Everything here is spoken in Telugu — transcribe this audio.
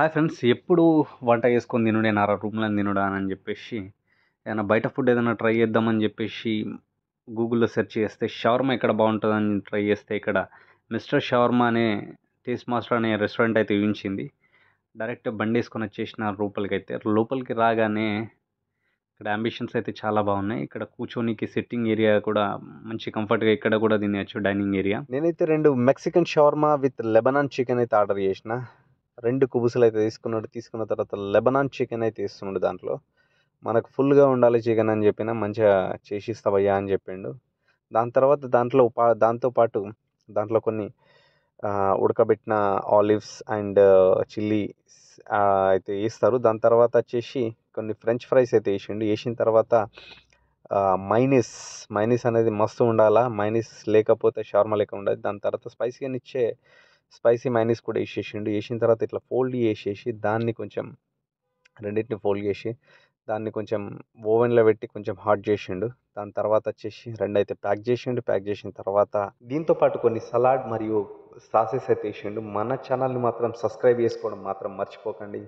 హాయ్ ఫ్రెండ్స్ ఎప్పుడు వంట చేసుకొని తినుడే నా రూమ్లో తినుడా అని చెప్పేసి ఏదైనా బయట ఫుడ్ ఏదైనా ట్రై చేద్దామని చెప్పేసి గూగుల్లో సెర్చ్ చేస్తే షవర్మా ఎక్కడ బాగుంటుందని ట్రై చేస్తే ఇక్కడ మిస్టర్ షవర్మా అనే టేస్ట్ మాస్టర్ అనే రెస్టారెంట్ అయితే ఊహించింది డైరెక్ట్ బండి వేసుకొని వచ్చేసిన లోపలికి అయితే లోపలికి రాగానే ఇక్కడ అంబిషన్స్ అయితే చాలా బాగున్నాయి ఇక్కడ కూర్చోనికి సిట్టింగ్ ఏరియా కూడా మంచి కంఫర్ట్గా ఇక్కడ కూడా తినేయచ్చు డైనింగ్ ఏరియా నేనైతే రెండు Mexican shawarma with Lebanon chicken అయితే ఆర్డర్ చేసిన రెండు కుబుసులు అయితే తీసుకున్నాడు తీసుకున్న తర్వాత లెబనాన్ చికెన్ అయితే ఇస్తున్నాడు దాంట్లో మనకు ఫుల్గా ఉండాలి చికెన్ అని చెప్పిన మంచిగా చేసి ఇస్తావయ్యా అని చెప్పిండు దాని తర్వాత దాంట్లో పా దాంతోపాటు దాంట్లో కొన్ని ఉడకబెట్టిన ఆలివ్స్ అండ్ చిల్లీ అయితే వేస్తారు దాని తర్వాత వచ్చేసి కొన్ని ఫ్రెంచ్ ఫ్రైస్ అయితే వేసిండు వేసిన తర్వాత మైనస్ మైనస్ అనేది మస్తు ఉండాలా మైనస్ లేకపోతే షార్మా లేక ఉండదు దాని తర్వాత స్పైసీగా ఇచ్చే స్పైసీ మైనీస్ కూడా వేసేసిండు వేసిన తర్వాత ఇట్లా ఫోల్డ్ చేసేసి దాన్ని కొంచెం రెండింటిని ఫోల్డ్ చేసి దాన్ని కొంచెం ఓవెన్లో పెట్టి కొంచెం హాట్ చేసిండు దాని తర్వాత వచ్చేసి రెండు అయితే ప్యాక్ చేసిండు ప్యాక్ చేసిన తర్వాత దీంతో పాటు కొన్ని సలాడ్ మరియు సాసెస్ అయితే వేసిండు మన ఛానల్ని మాత్రం సబ్స్క్రైబ్ చేసుకోవడం మాత్రం మర్చిపోకండి